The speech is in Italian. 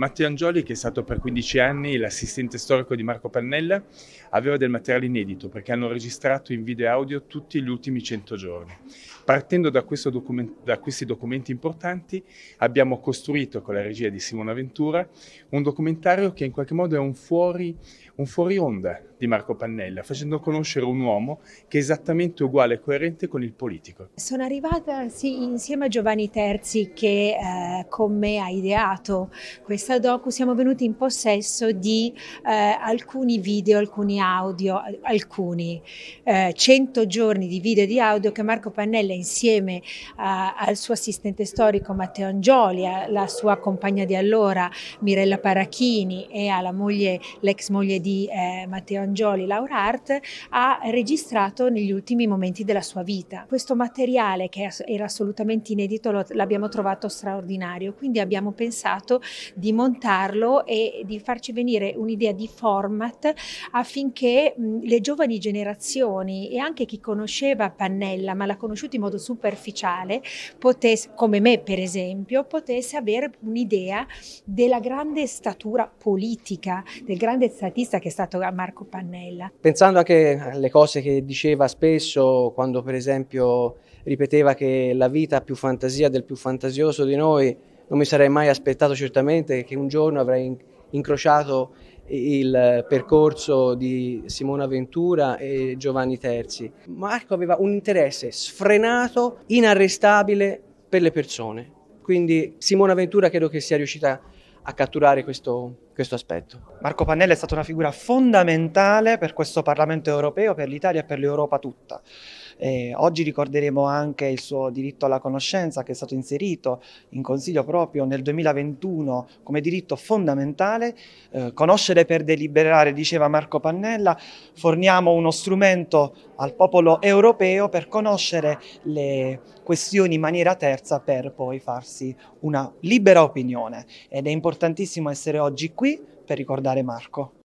Matteo Angioli, che è stato per 15 anni l'assistente storico di Marco Pannella, aveva del materiale inedito perché hanno registrato in video e audio tutti gli ultimi 100 giorni. Partendo da, document da questi documenti importanti abbiamo costruito con la regia di Simona Ventura un documentario che in qualche modo è un fuori, un fuori onda di Marco Pannella, facendo conoscere un uomo che è esattamente uguale e coerente con il politico. Sono arrivata sì, insieme a Giovanni Terzi che eh, con me ha ideato questa docu, siamo venuti in possesso di eh, alcuni video, alcuni audio, alcuni eh, 100 giorni di video e di audio che Marco Pannella insieme eh, al suo assistente storico Matteo Angioli, alla sua compagna di allora Mirella Parachini e alla moglie, l'ex moglie di eh, Matteo Angioli, Mangioli, Laura Art, ha registrato negli ultimi momenti della sua vita. Questo materiale che era assolutamente inedito l'abbiamo trovato straordinario, quindi abbiamo pensato di montarlo e di farci venire un'idea di format affinché le giovani generazioni e anche chi conosceva Pannella ma l'ha conosciuto in modo superficiale, potesse, come me per esempio, potesse avere un'idea della grande statura politica, del grande statista che è stato Marco Pannella Pannella. Pensando anche alle cose che diceva spesso quando per esempio ripeteva che la vita ha più fantasia del più fantasioso di noi, non mi sarei mai aspettato certamente che un giorno avrei incrociato il percorso di Simona Ventura e Giovanni Terzi. Marco aveva un interesse sfrenato, inarrestabile per le persone. Quindi Simona Ventura credo che sia riuscita a catturare questo questo aspetto. Marco Pannella è stata una figura fondamentale per questo Parlamento europeo, per l'Italia e per l'Europa tutta. Eh, oggi ricorderemo anche il suo diritto alla conoscenza che è stato inserito in Consiglio proprio nel 2021 come diritto fondamentale. Eh, conoscere per deliberare, diceva Marco Pannella, forniamo uno strumento al popolo europeo per conoscere le questioni in maniera terza per poi farsi una libera opinione. Ed è importantissimo essere oggi qui per ricordare Marco.